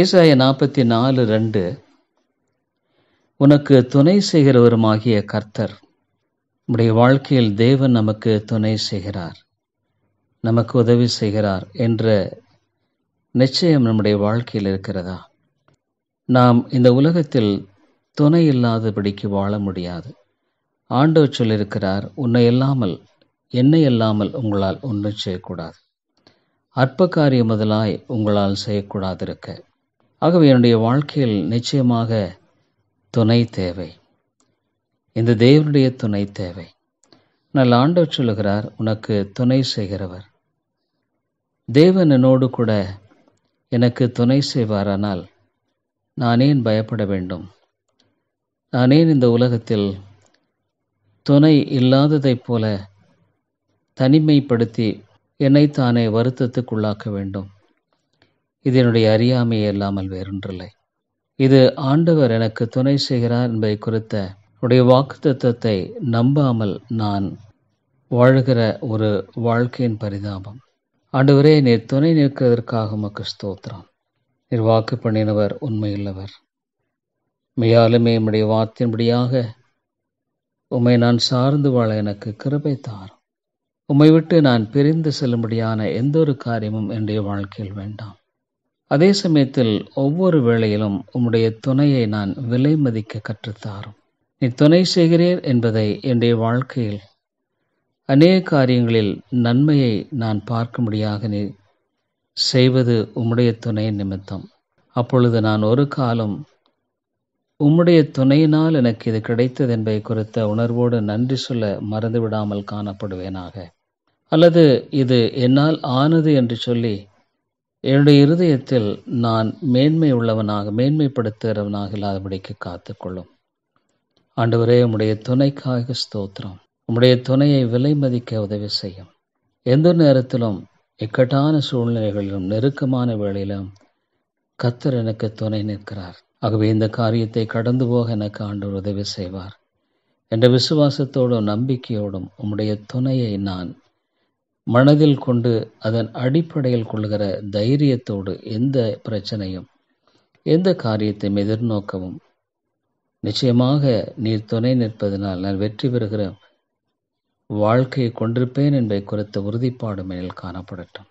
ஈசாய நாற்பத்தி நாலு ரெண்டு உனக்கு துணை செய்கிறவருமாகிய கர்த்தர் நம்முடைய வாழ்க்கையில் தேவன் நமக்கு துணை செய்கிறார் நமக்கு உதவி செய்கிறார் என்ற நிச்சயம் நம்முடைய வாழ்க்கையில் இருக்கிறதா நாம் இந்த உலகத்தில் துணை இல்லாதபடிக்கு வாழ முடியாது ஆண்டவர் சொல்லியிருக்கிறார் உன்னை இல்லாமல் என்னை இல்லாமல் உங்களால் ஒன்றும் செய்யக்கூடாது அற்ப காரியம் முதலாய் உங்களால் செய்யக்கூடாது இருக்க ஆகவே என்னுடைய வாழ்க்கையில் நிச்சயமாக துணை தேவை இந்த தேவனுடைய துணை தேவை நல்ல ஆண்டவர் சொல்லுகிறார் உனக்கு துணை செய்கிறவர் தேவன் என்னோடு கூட எனக்கு துணை செய்வாரானால் நான் ஏன் பயப்பட வேண்டும் நான் ஏன் இந்த உலகத்தில் துணை இல்லாததைப் போல தனிமைப்படுத்தி என்னைத்தானே வருத்தத்துக்குள்ளாக்க வேண்டும் இது என்னுடைய அறியாமையே இல்லாமல் வேறொன்றில்லை இது ஆண்டவர் எனக்கு துணை செய்கிறார் என்பதை குறித்த உடைய வாக்கு தத்துவத்தை நம்பாமல் நான் வாழ்கிற ஒரு வாழ்க்கையின் பரிதாபம் ஆண்டவரே நீர் துணை நிற்கிறதற்காக உமக்கு ஸ்தோத்திரம் நீர் வாக்கு பண்ணினவர் உண்மையுள்ளவர் மெய்யாலுமே உம்முடைய வார்த்தையின்படியாக உம்மை நான் சார்ந்து வாழ எனக்கு கிருபை தாரும் உம்மை விட்டு நான் பிரிந்து செல்லும்படியான எந்த ஒரு காரியமும் என்னுடைய வாழ்க்கையில் வேண்டாம் அதே சமயத்தில் ஒவ்வொரு வேளையிலும் உம்முடைய துணையை நான் விலை மதிக்க கற்றுத்தாரும் நீ துணை செய்கிறீர் என்பதை என்னுடைய வாழ்க்கையில் அநேக காரியங்களில் நன்மையை நான் பார்க்க முடியாத நீ செய்வது உம்முடைய துணையின் நிமித்தம் அப்பொழுது நான் ஒரு காலம் உம்முடைய துணையினால் எனக்கு இது கிடைத்தது என்பதை குறித்த உணர்வோடு நன்றி சொல்ல மறந்துவிடாமல் காணப்படுவேனாக அல்லது இது என்னால் ஆனது என்று சொல்லி என்னுடைய இருதயத்தில் நான் மேன்மை உள்ளவனாக மேன்மைப்படுத்துகிறவனாக காத்துக்கொள்ளும் ஆண்டவரே உம்முடைய துணைக்காக ஸ்தோத்திரம் உம்முடைய துணையை விலை மதிக்க உதவி செய்யும் எந்த நேரத்திலும் இக்கட்டான சூழ்நிலைகளிலும் நெருக்கமான வேளையிலும் கத்தர் எனக்கு துணை நிற்கிறார் ஆகவே இந்த காரியத்தை கடந்து போக எனக்கு ஆண்டவர் உதவி செய்வார் என்ற விசுவாசத்தோடும் நம்பிக்கையோடும் உம்முடைய துணையை நான் மனதில் கொண்டு அதன் அடிப்படையில் கொள்கிற தைரியத்தோடு எந்த பிரச்சனையும் எந்த காரியத்தை எதிர்நோக்கவும் நிச்சயமாக நீர் துணை நிற்பதனால் நான் வெற்றி பெறுகிற வாழ்க்கையை கொண்டிருப்பேன் என்பதை குறித்த உறுதிப்பாடு மேல் காணப்படட்டும்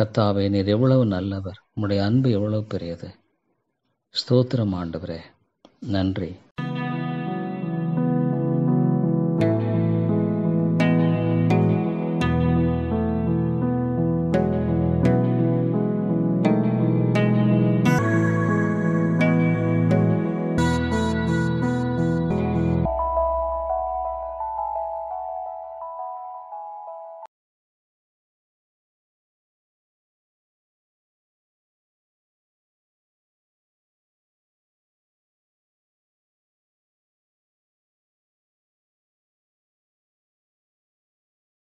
கத்தாவை நீர் எவ்வளவு நல்லவர் உம்முடைய அன்பு எவ்வளவு பெரியது ஸ்தோத்திரம் ஆண்டவரே நன்றி